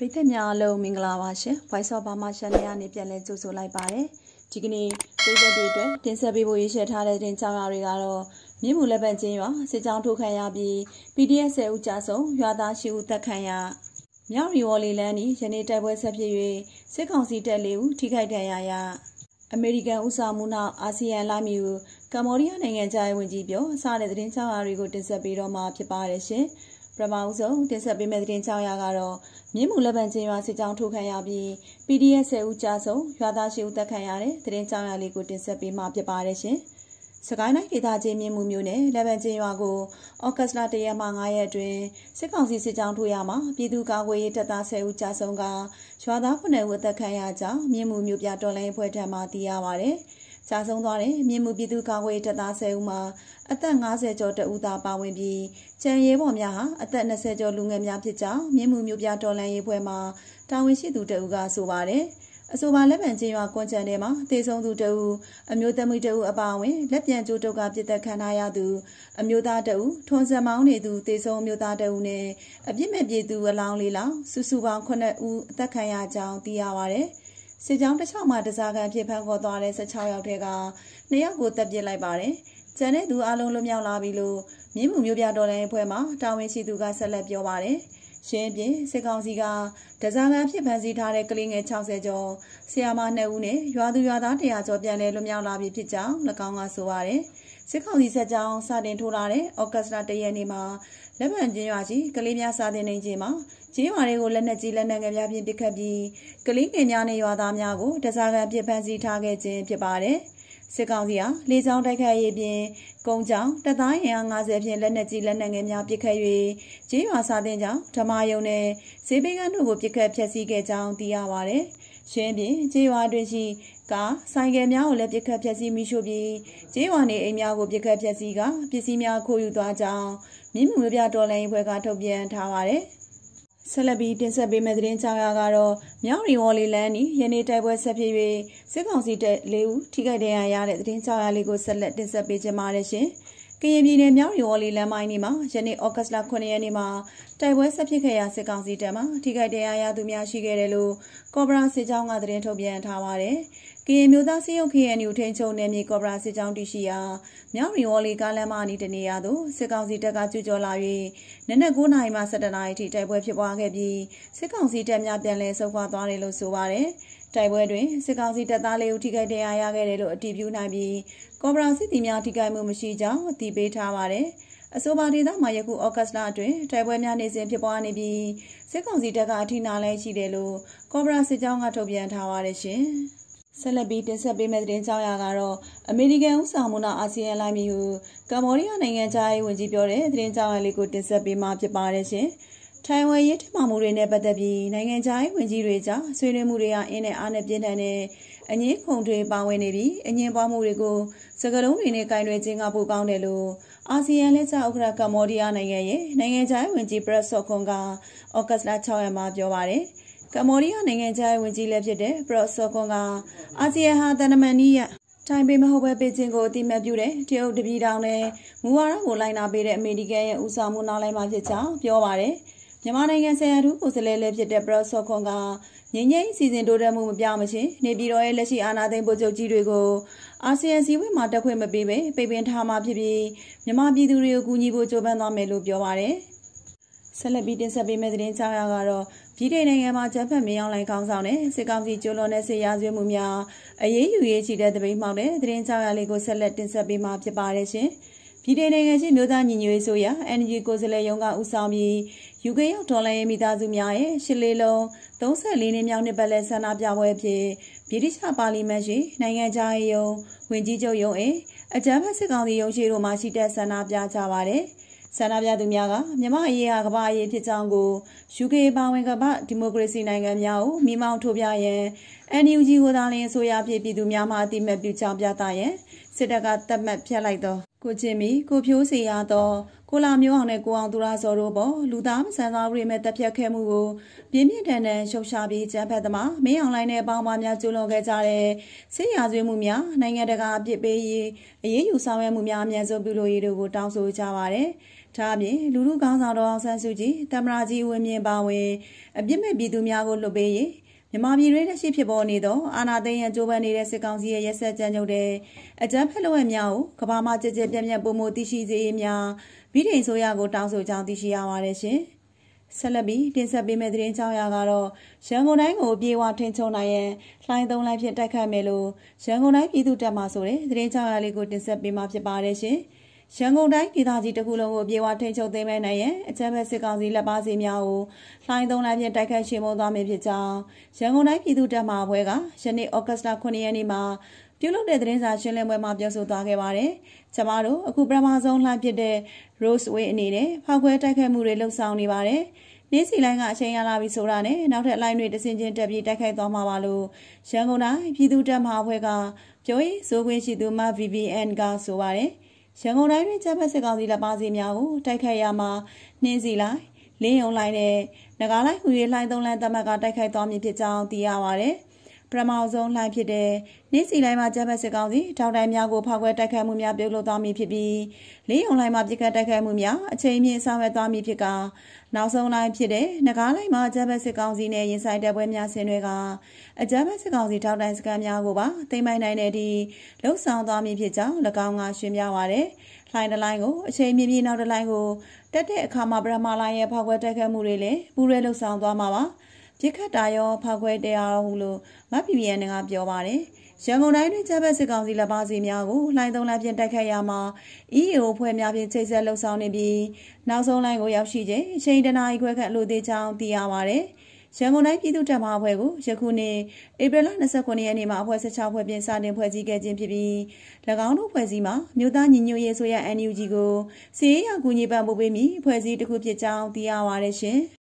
ပရိသတ်များအားလုံးမင်္ဂလာပါရှင် Voice of Burma Channel ကနေပြန်လည်ကြိုဆိုလိုက်ပါတယ်ဒီကနေ့ပြည်သက်တွေအတွက်တင်ဆက်ပေးဖို့ရည်ရွယ်ထားတဲ့တင်ကြောင်းရာတွေကတော့မြင်းမူလက်ပတ်ချင်းရွာစစ်ကြောင်းထိုးခံရပြီး PDF 10ဦးကြာဆုံးရွာသား10ဦးတပ်ခံရမြောက်ရီဝော်လီလန်းဤယနေ့တိုက်ပွဲဆက်ဖြစ်၍စစ်ကောင်စီတပ်၄ဦးထိခိုက်ဒဏ်ရာရအမေရိကန်ဥစားမှုနောက်အာဆီယံလိုက်မီကိုကမ္ဘောဒီးယားနိုင်ငံသားဝန်ကြီးပြောအစတဲ့သတင်းကြောင်းရာတွေကိုတင်ဆက်ပေးတော့မှာဖြစ်ပါတယ်ရှင်။ပထမအဆုံးတင်ဆက်ပေးမယ့်သတင်းကြောင်းရာကတော့မြင်းမူလက်ပံချင်းရွာစစ်ကြောင်းထိုးခံရပြီး PDF 10ဦးကြာဆုံးရွာသား10ဦးတပ်ခံရတဲ့သတင်းကြောင်းရာလေးကိုတင်ဆက်ပေးမှာဖြစ်ပါတယ်ရှင်။စကိုင်းတိုင်းဒေသကြီးမြင်းမူမြို့နယ်လက်ပံချင်းရွာကိုဩဂတ်လ1ရက်မှ9ရက်အတွင်းစစ်ကောင်စီစစ်ကြောင်းထိုးရမှာ ပြည်သူ့ကာကွယ်ရေးတပ်သား10ဦးကြာဆုံးကရွာသား9ဦးအသက်ခံရကြောင်းမြင်းမူမြို့ပြတော်လိုင်းအဖွဲ့ထံမှသိရပါတယ်။ကြာဆုံးသွားတဲ့မြင်းမှုပြည်သူ့ကာကွယ်တပ်သား10ဦးမှာ အသက်50ကျော်တဦးသာပါဝင်ပြီးကြံရဲပေါ်များဟာအသက်20ကျော်လူငယ်များဖြစ်ကြောင်းမြင်းမှုမျိုးပြတော်လန်ရေးဖွဲ့မှတာဝန်ရှိသူတဦးကဆိုပါတယ်။အဆိုပါလက်ပံချင်းရွာကွန်ချန်ထဲမှာတေဆုံးသူတဦးအမျိုးသမီးတဦးအပါအဝင် လက်ပြန်ကျိုးတုပ်ကပြစ်သက်ခံရသူအမျိုးသားတဦးထွန်စံမောင်းနေသူတေဆုံးအမျိုးသားတဦးနဲ့အပြစ်မဲ့ပြည်သူအလောင်းလေးလောင်စုစုပေါင်း9ဦးအသက်ခံရကြောင်းသိရပါတယ်။စစ်ကြောင်းတစ်ချောင်းမှာတစားကန်ပြစ်ဖမ်းခေါ်သွားတဲ့16ယောက်ထဲက2ယောက်ကိုတပ်ပစ်လိုက်ပါတယ်။ကျန်တဲ့သူအလုံးလွတ်မြောက်လာပြီလို့မြင်းမှုမျိုးပြတော်လိုင်းအဖွဲ့မှတာဝန်ရှိသူကဆက်လက်ပြောပါတယ်။ရှင်းပြင်းစစ်ကောင်စီကဒဇာခံဖြစ်ဖမ်းဆီးထားတဲ့ကလေးငယ်60ကျော်ဆရာမ2ဦးနဲ့ရွာသူရွာသား100ကျော်ပြန်လည်လွတ်မြောက်လာပြီဖြစ်ကြောင်း၎င်းကဆိုပါတယ်။စစ်ကောင်စီဆက်ကြောင်းစတင်ထိုးလာတဲ့ဩဂတ်စ်လ1ရက်နေ့မှာလက်မှန်ကျင်းရွာကြီးကလေးများစာသင်နေခြင်းမှာကျင်းရွာတွေကိုလက်နက်ကြီးလက်နက်ငယ်များဖြင့်ပစ်ခတ်ပြီးကလေးငယ်များနဲ့ရွာသားများကိုဒဇာခံဖြစ်ဖမ်းဆီးထားခဲ့ခြင်းဖြစ်ပါတယ်။စစ်ကောင်စီဟာလေကြောင်းတိုက်ခိုက်ရေးပြင်ကုန်းကြောင်တပ်သားရင်အား90ဖြင့်လက်နက်ကြီးလက်နက်ငယ်များပစ်ခတ်၍ကျေးရွာစာတင်ကြောင်ဓမာယုံနဲ့ဈေးဘေးကန်းတို့ကိုပစ်ခတ်ဖျက်ဆီးခဲ့ကြောင်းသိရပါဗျ။ရှင်းပြင်ကျေးရွာတွင်ရှိကားဆိုင်ကယ်များကိုလည်းပစ်ခတ်ဖျက်ဆီးမိရှို့ပြီးကျေးရွာနေအိမ်များကိုပစ်ခတ်ဖျက်ဆီးကပစ္စည်းများခိုးယူသွားကြောင်းမြင်းမြူပြတော်လန်ရေးဖွဲ့ကထုတ်ပြန်ထားပါဗျ။ဆက်လက်ပြီးတင်ဆက်ပေးမယ့်သတင်းချောင်းရကတော့မြောက်ရီဝေါ်လီလန်းဤယနေ့တိုက်ပွဲဆက်ဖြစ်၍စစ်ကောင်စီတပ်၄ဦးထိခိုက်ဒဏ်ရာရတဲ့သတင်းချောင်းရလေးကိုဆက်လက်တင်ဆက်ပေးကြပါရစေ။ကရင်ပြည်နယ်မြောက်ရော်လီလမ်းမိုင်းဒီမှာယနေ့ဩဂတ်လ9ရက်နေ့မှာတိုက်ပွဲဆက်ဖြစ်ခဲ့ရာစစ်ကောင်စီတပ်မှထိခိုက်ဒဏ်ရာရသူများရှိခဲ့တယ်လို့ကော်ဘရာစစ်ကြောင်းကသတင်းထုတ်ပြန်ထားပါတယ်။ကရင်မျိုးသားစစ်ရုပ် KNU ထိန်းချုပ်နယ်မြေကော်ဘရာစစ်ကြောင်းတရှိရာမြောက်ရော်လီကားလမ်းမအနီးတနေရာသို့စစ်ကောင်စီတပ်ကကျူးကျော်လာ၍နနက်9နာရီမှ17နာရီထိတိုက်ပွဲဖြစ်ပွားခဲ့ပြီးစစ်ကောင်စီတပ်များပြန်လည်ဆုတ်ခွာသွားတယ်လို့ဆိုပါတယ်။တိုက်ပွဲတွင်စစ်ကောင်စီတပ်သားလေးဦးထိခိုက်ဒဏ်ရာရခဲ့တယ်လို့အတည်ပြုနိုင်ပြီးကော့ဘရာစစ်သည်များထိခိုက်မှုမရှိကြောင်းအတည်ပြုထားပါတယ်။အဆိုပါဒေသမှာယခုဩဂတ်လအတွင်းတိုက်ပွဲများနေစဉ်ဖြစ်ပွားနေပြီးစစ်ကောင်စီတပ်ကအထင်အားလဲရှိတယ်လို့ကော့ဘရာစစ်ကြောင်းကထုတ်ပြန်ထားပါတယ်ရှင်။ဆက်လက်ပြီးတင်ဆက်ပေးမယ့်သတင်းကြောင်းရာကတော့အမေရိကန်ဥဆောင်မှုနာအာဆီယံလိုင်းမီဟူကမ္ဘောဒီးယားနိုင်ငံသားရေးဝန်ကြီးပြောတဲ့သတင်းကြောင်းရာလေးကိုတင်ဆက်ပေးမှာဖြစ်ပါတယ်ရှင်။ထိုင်ဝမ်ရေးထင်မှမှုတွေနဲ့ပတ်သက်ပြီးနိုင်ငံခြားရေးဝန်ကြီးတွေကြားဆွေးနွေးမှုတွေအားအင်းနဲ့အားနဲ့ပြင်းထန်တဲ့အငင်းခုံတွေပါဝင်နေပြီးအငင်းပွားမှုတွေကိုစကားလုံးတွေနဲ့ကင်တွယ်ခြင်းကပိုကောင်းတယ်လို့အာဆီယံလက်ချဥက္ကဋ္ဌကမ္ဘောဒီးယားနိုင်ငံရဲ့နိုင်ငံခြားရေးဝန်ကြီးပရက်ဆော့ခွန်ကဩဂတ်လ6ရက်မှာပြောပါတယ်ကမ္ဘောဒီးယားနိုင်ငံခြားရေးဝန်ကြီးလည်းဖြစ်တဲ့ပရက်ဆော့ခွန်ကအာဆီယံဟာတန်တမန်နီးရတိုင်ပေမဟုတ်ပဲပေကျင်ကိုအတိမတ်ပြုတဲ့တရုတ်တပြည်တောင်နဲ့မူဝါဒကိုလိုက်နာပေးတဲ့အမေရိကန်ရဲ့ဦးဆောင်မှုနောက်လိုက်မှဖြစ်ကြောင်းပြောပါတယ်။မြန်မာနိုင်ငံဆရာတူကိုယ်စားလှယ်လည်းဖြစ်တဲ့ပရော့ဆော့ခွန်ကငြိမ်းငြိမ်းစီစဉ်တိုးတက်မှုမပြောင်းမချင်းနေပြည်တော်ရဲ့လက်ရှိအာဏာသိမ်းပုဂ္ဂိုလ်ကြီးတွေကိုအာဆီယံစည်းဝေးမှာတက်ခွင့်မပေးဘဲပိတ်ပင်ထားမှာဖြစ်ပြီးမြန်မာပြည်သူတွေကိုကူညီဖို့ကြိုးပမ်းသွားမယ်လို့ပြောပါတယ်။ဆက်လက်ပြီးတင်ဆက်ပေးမယ့်သတင်းကြောင်းရာကတော့ပြည်ထိုင်နိုင်ငံမှာဂျပန်မြေအောင်လိုင်းကောင်းဆောင်တဲ့စစ်ကောင်စီကျူးလွန်တဲ့စစ်ရာဇဝတ်မှုများအရေးယူရေးချီတဲ့တပိမှောက်တဲ့သတင်းကြောင်းရာလေးကိုဆက်လက်တင်ဆက်ပေးမှာဖြစ်ပါတယ်ရှင်။ဗြိတိန်နိုင်ငံရှိမျိုးသားညီညွတ်ရေးဆိုရာ NUG ကိုယ်စားလှယ်ရုံးကဦးဆောင်ပြီး UK ရောက်ဒေါ်လာရေးမိသားစုများရဲ့ရှစ်လေးလုံး34နှစ်မြောက်နှစ်ပတ်လည်ဆန္ဒပြပွဲအဖြစ်ဗြိတိရှပါလီမန်ရှိနိုင်ငံခြားရေးရုံးဝင်ကြီးချုပ်ရုံးအိမ်အကြမ်းဖက်စစ်ကောင်စီရုံးရှိတို့မှရှိတဲ့ဆန္ဒပြကြပါတယ်။ဆန္ဒပြသူများကမြမအရေးဟာကမ္ဘာအရေးဖြစ်ကြောင်းကို UK ပါဝင်ကမ္ဘာဒီမိုကရေစီနိုင်ငံများကိုမိမောင်းထိုးပြရန် NUG ကိုသာလျှင်အစိုးရဖြစ်ပြည်သူများမှအတိမတ်ပြုကြောင်းပြသရန်စစ်တပ်ကသတ်မှတ်ဖျက်လိုက်သောကိုချင်းမီကိုဖြိုးစီရသောကိုလာမျိုးအောင်နဲ့ကိုအောင်သူရစောတို့ပေါ်လူသားမဆန်သောတွေမဲ့တပ်ဖြတ်ခဲ့မှုကိုပြင်းပြထန်ထန်ရှုတ်ချပြီးကြမ်းဖက်သမားမင်းအောင်လိုင်းနဲ့ပေါင်းပါများကျူးလွန်ခဲ့ကြတဲ့စစ်ရာဇဝတ်မှုများနိုင်ငံတကာအပြစ်ပေးရေးအရေးယူဆောင်ရွက်မှုများအမြန်ဆုံးပြုလုပ်ရေးတို့ကိုတောင်းဆိုကြပါရယ်။ဒါအပြင်လူလူကောင်းဆောင်တော်အောင်ဆန်းစုကြည်တမရကြီးဝင်းမြင့်ပါဝင်အပြစ်မဲ့ပြည်သူများကိုလွတ်ပေးရေးမြန်မာပြည်တွင်းလက်ရှိဖြစ်ပေါ်နေသောအာဏာသိမ်းရန်ကြိုးပမ်းနေတဲ့စစ်ကောင်စီရဲ့ရက်စက်ကြမ်းကြုတ်တဲ့အကြမ်းဖက်လုပ်ရများကိုကမ္ဘာမှာကြည်ကြည်ပြန့်ပြန့်ပုံမှုသိရှိစေရများမိထိန်ဆိုရကို တောင်းဆိုကြောင်းသိရှိရပါတယ်ရှင်။ဆက်လက်ပြီးတင်ဆက်ပေးမယ့်သတင်းကြောင်းရာကတော့ရန်ကုန်တိုင်းကိုပြေဝထင်းချုံနိုင်ရန်လှိုင်းသုံးလိုက်ဖြင့်တိုက်ခတ်မယ်လို့ရန်ကုန်တိုင်းပြည်သူ့တပ်မှဆိုတဲ့သတင်းကြောင်းရာလေးကိုတင်ဆက်ပေးမှာဖြစ်ပါတယ်ရှင်။ရန်ကုန်တိုင်းဒေသကြီးတစ်ခုလုံးကိုပြေဝထိန်ချုပ်သိမ်းမဲ့နိုင်ရန်အကြမ်းဖက်စစ်ကောင်စီလက်ပါစီများကိုလှိုင်းသုံးလဖြင့်တိုက်ခတ်ရှင်းမသွားမည်ဖြစ်ကြောင်းရန်ကုန်တိုင်းပြည်သူ့တပ်မအဖွဲ့ကယနေ့ဩဂတ်စ်လ9ရက်နေ့မှာပြုလုပ်တဲ့သတင်းစာရှင်းလင်းပွဲမှာပြောဆိုသွားခဲ့ပါတယ်။ကျမတို့အခုပထမဆုံးလှမ်းဖြစ်တဲ့ Roseway အနေနဲ့ဖောက်ခွဲတိုက်ခတ်မှုတွေလှုပ်ဆောင်နေပါတယ်။နေ့စီလိုင်းကအချိန်ရလာပြီဆိုတာနဲ့နောက်ထပ်လိုင်းတွေတစင်ချင်းတက်ပြီးတိုက်ခိုက်သွားမှာပါလို့ရန်ကုန်တိုင်းပြည်သူ့တပ်မအဖွဲ့ကပြောရေးဆိုခွင့်ရှိသူမ VVN ကဆိုပါတယ်။ရန်ကုန်တိုင်းတွင်ကျန်းမာစစ်ကောင်စီလက်ပါစီများကိုတိုက်ခိုက်ရမှာနှင်းစီလိုက်လင်းယုံလိုက်နဲ့ငကားလိုက်ဟူရဲလှိုင်းသုံးလန်းတမတ်ကတိုက်ခိုက်သွားမည်ဖြစ်ကြောင်းသိရပါတယ်။ပထမဆုံးလှိုင်းဖြစ်တဲ့နေ့စီလိုင်းမှာဂျပန်စစ်ကောင်စီထောက်တိုင်းများကိုဖောက်ခွဲတိုက်ခိုက်မှုများပြုလုပ်သွားမည်ဖြစ်ပြီးလေးယုံလိုင်းမှာပြစ်ခတ်တိုက်ခိုက်မှုများအချိန်မြင့်ဆောင်ရွက်သွားမည်ဖြစ်ကာနောက်ဆုံးလိုင်းဖြစ်တဲ့နဂါးလိုင်းမှာဂျပန်စစ်ကောင်စီနဲ့ရင်ဆိုင်တပ်ပွဲများဆင်နွှဲကအဂျပန်စစ်ကောင်စီထောက်တိုင်းစခန်းများကိုပါသိမ်းပိုက်နိုင်တဲ့အထိလှုပ်ဆောင်သွားမည်ဖြစ်ကြောင်း၎င်းကရှင်းပြပါရယ်လှိုင်းတစ်လိုင်းကိုအချိန်မြင့်မြင့်နောက်တစ်လိုင်းကိုတက်တဲ့အခါမှာပထမလိုင်းရဲ့ဖောက်ခွဲတိုက်ခိုက်မှုတွေလည်းပူးရဲလှုပ်ဆောင်သွားမှာပါ။ပြစ်ခတ်တာရောဖောက်ခွဲတရားရောဟုလို့မပီပီအန်ကပြောပါတယ်။ရန်ကုန်တိုင်းတွင်ချဘက်စစ်ကောင်စီလက်ပါစီများကိုလှိုင်းသုံးလဖြင့်တိုက်ခတ်ရမှာ EAO ဖွဲ့များဖြင့်ချိန်ဆက်လှုပ်ဆောင်နေပြီးနောက်ဆုံးလိုင်းကိုရောက်ရှိချိန်အချိန်တနာရီခွဲခန့်အလို့သေးချောင်းသိရပါတယ်။ရန်ကုန်တိုင်းပြည်သူ့တပ်မအဖွဲ့ကိုယခုနှစ်ဧပြီလ29ရက်နေ့မှာအဖွဲ့16ဖွဲ့ပြင်စတင်ဖွဲ့စည်းခဲ့ခြင်းဖြစ်ပြီး၎င်းတို့ဖွဲ့စည်းမှာမြို့သားညီညွတ်ရေးဆိုရ NUG ကိုစီးရဲကူညီပံ့ပိုးပေးပြီးဖွဲ့စည်းတစ်ခုဖြစ်ကြောင်းသိရပါရရှင်။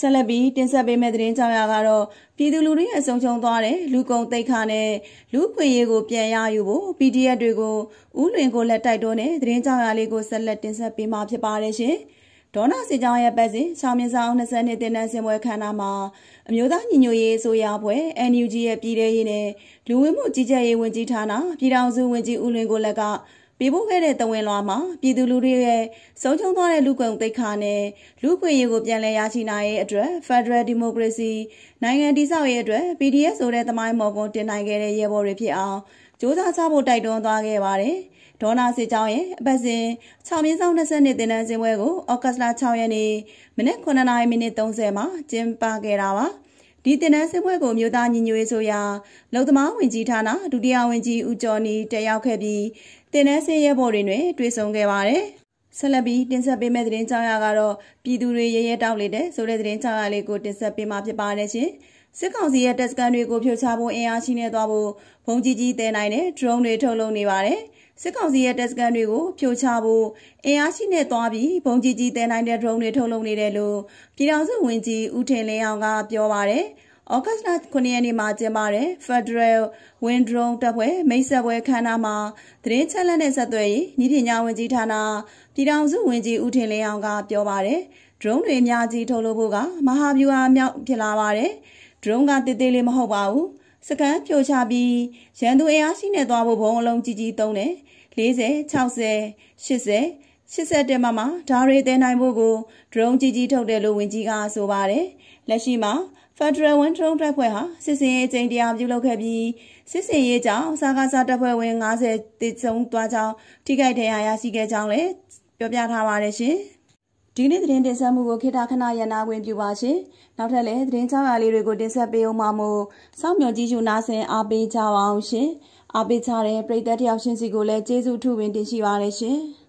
ဆက်လက်ပြီးတင်ဆက်ပေးမယ့်သတင်းကြောင်ရကတော့ပြည်သူလူထုရဲ့ဆုံးရှုံးသွားတဲ့လူကုန်တိတ်ခါနဲ့လူခွင့်ရေးကို ပြန်ရယူဖို့ PDF တွေကိုဥလွင်ကိုလက်တိုက်တွန်းတဲ့သတင်းကြောင်ရလေးကိုဆက်လက်တင်ဆက်ပေးမှာဖြစ်ပါတယ်ရှင်။ဒေါနာစေချောင်းရဲ့ပတ်စဉ်ရှောင်းမြဆောင်20နှစ်တင်နန်းစင်ပွဲခန္ဓာမှာအမျိုးသားညီညွတ်ရေးအစိုးရအဖွဲ့ NUG ရဲ့ပြည်ထရေးနဲ့လူဝင်မှုကြီးကြပ်ရေးဝန်ကြီးဌာနပြည်ထောင်စုဝန်ကြီးဦးလွင်ကိုလက်ကပေးပို့ခဲ့တဲ့တဝင်းလွှာမှာပြည်သူလူထုရဲ့ဆုံးချုံသွားတဲ့လူ့ကွယ်သိက္ခာနဲ့လူ့ခွင့်ရေးကိုပြန်လည်ရရှိနိုင်ရေးအတွက် Federal Democracy နိုင်ငံတည်ဆောက်ရေးအတွက် PDF ဆိုတဲ့သမိုင်းမော်ကွန်တင်နိုင်ခဲ့တဲ့ရဲဘော်တွေဖြစ်အောင်စ조사ချဖို့တိုက်တွန်းသွားခဲ့ပါတယ်။ဒေါနာစစ်ကြောင်းရဲ့အပတ်စဉ်6မြင်းဆောင်20နှစ်တင်နန်းစင်ပွဲကိုဩဂတ်လ6ရက်နေ့မနေ့9:30မိနစ်30မှာကျင်းပခဲ့တာပါ။ဒီတင်နန်းစစ်ပွဲကိုမြို့သားညီညွတ်ရေးဆိုရာလုံသမားဝင်ကြီးဌာနဒုတိယဝင်ကြီးဦးကျော်နီတက်ရောက်ခဲ့ပြီးတင်နန်းစစ်ရဲဘော်တွေနဲ့တွေ့ဆုံခဲ့ပါတယ်။ဆက်လက်ပြီးတင်ဆက်ပေးမယ့်သတင်းကြောင်းရကတော့ပြည်သူတွေရဲရဲတောက်လေတဲ့ဆိုတဲ့သတင်းကြောင်းရလေးကိုတင်ဆက်ပေးမှာဖြစ်ပါတယ်ရှင်။စစ်ကောင်စီရဲ့တပ်စခန်းတွေကိုဖျော်ချဖို့အင်အားရှိနေသွားဖို့ဘုံကြီးကြီးတဲနိုင်တဲ့ drone တွေထုတ်လုပ်နေပါတယ်။စစ်ကောင်စီရဲ့တပ်စခန်းတွေကိုဖြိုချဖို့အင်အားရှိနဲ့သွားပြီးဘုံကြီးကြီးတဲနိုင်တဲ့ drone တွေထုတ်လုပ်နေတယ်လို့ပြည်ထောင်စုဝန်ကြီးဦးထင်လင်းအောင်က ပြောပါရယ်ဩဂတ်လ9ရက်နေ့မှာကျင်းပတဲ့ Federal Wind Drone တပ်ဖွဲ့မိတ်ဆက်ပွဲခမ်းနားမှာသတင်းချက်လက်နဲ့ဆက်သွယ်ရေးဤပညာဝန်ကြီးဌာနပြည်ထောင်စုဝန်ကြီးဦးထင်လင်းအောင်က ပြောပါရယ် drone တွေအများကြီးထုတ်လုပ်ဖို့ကမဟာဗျူဟာမြောက်ဖြစ်လာပါရယ် drone ကတည်တည်လေးမဟုတ်ပါဘူးစကန်ဖြိုချပြီးရန်သူအင်အားရှိနဲ့သွားဖို့ဘုံအလုံးကြီးကြီးတုံးတယ်။40 60 80 81မမှာဒါတွေသင်နိုင်ဖို့ကို drone ကြီးကြီးထုတ်တယ်လို့ဝန်ကြီးကဆိုပါတယ်။လက်ရှိမှာ Federal One Drone တပ်ဖွဲ့ဟာစစ်စင်ရေးအကြိမ်တရားပြုလုပ်ခဲ့ပြီးစစ်စင်ရေးကြောင့်စာကားစာတပ်ဖွဲ့ဝင်90တိစုံသွားကြောင်းထိခိုက်ဒဏ်ရာရရှိခဲ့ကြောင်းလည်းပြောပြထားပါတယ်ရှင်။ဒီနေ့သတင်းတင်ဆက်မှုကိုခေတ္တခဏရန်နာခွင့်ပြုပါရှင်။နောက်ထပ်လည်းသတင်းကြောင်းရာလေးတွေကိုတင်ဆက်ပေးအောင်ပါမို့စောင့်မျှော်ကြည့်ရှုနားဆင်အားပေးကြပါအောင်ရှင်။အားပေးကြတဲ့ပရိသတ်တယောက်ချင်းစီကိုလည်းကျေးဇူးထူးပင်တင်ရှိပါရရှင်။